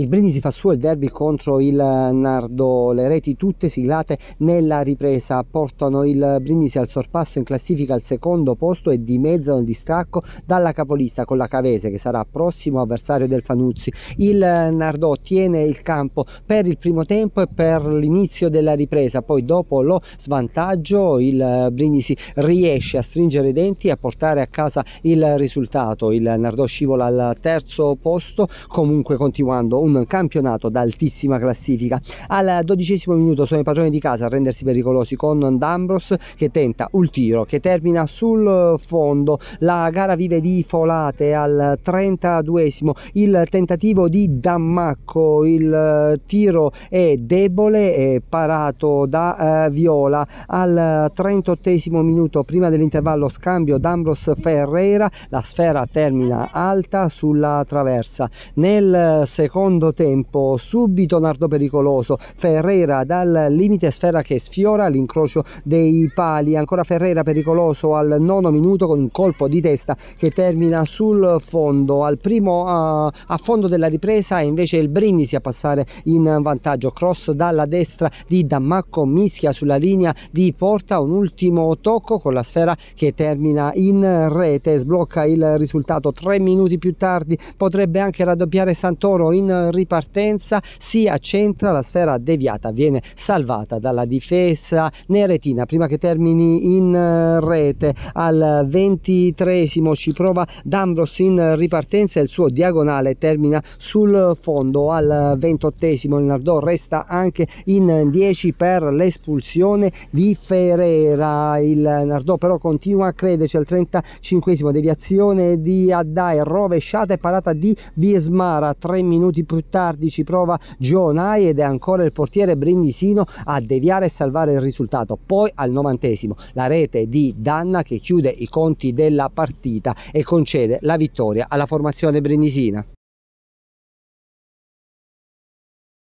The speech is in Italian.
Il Brindisi fa suo il derby contro il Nardo, le reti tutte siglate nella ripresa portano il Brindisi al sorpasso in classifica al secondo posto e dimezzano il distacco dalla capolista con la Cavese che sarà prossimo avversario del Fanuzzi. Il Nardo tiene il campo per il primo tempo e per l'inizio della ripresa, poi dopo lo svantaggio il Brindisi riesce a stringere i denti e a portare a casa il risultato. Il Nardo scivola al terzo posto comunque continuando un un campionato d'altissima classifica. Al dodicesimo minuto sono i padroni di casa a rendersi pericolosi con D'Ambros che tenta un tiro che termina sul fondo. La gara vive di folate al 32 il tentativo di Dammacco, il tiro è debole, e parato da eh, Viola al 38 minuto prima dell'intervallo scambio D'Ambros Ferreira, la sfera termina alta sulla traversa. Nel secondo secondo tempo subito Nardo pericoloso Ferrera dal limite sfera che sfiora l'incrocio dei pali ancora Ferrera pericoloso al nono minuto con un colpo di testa che termina sul fondo al primo uh, a fondo della ripresa è invece il Brindisi a passare in vantaggio cross dalla destra di Dammacco mischia sulla linea di porta un ultimo tocco con la sfera che termina in rete sblocca il risultato tre minuti più tardi potrebbe anche raddoppiare Santoro in ripartenza si accentra, la sfera deviata viene salvata dalla difesa neretina prima che termini in eh, rete al ventitresimo ci prova D'Ambros in ripartenza il suo diagonale termina sul fondo al ventottesimo il Nardò resta anche in 10 per l'espulsione di Ferrera il Nardò però continua a crederci al 35 deviazione di Addai rovesciata e parata di Viesmara 3 minuti più tardi ci prova Gionai ed è ancora il portiere brindisino a deviare e salvare il risultato. Poi al novantesimo la rete di Danna che chiude i conti della partita e concede la vittoria alla formazione brindisina.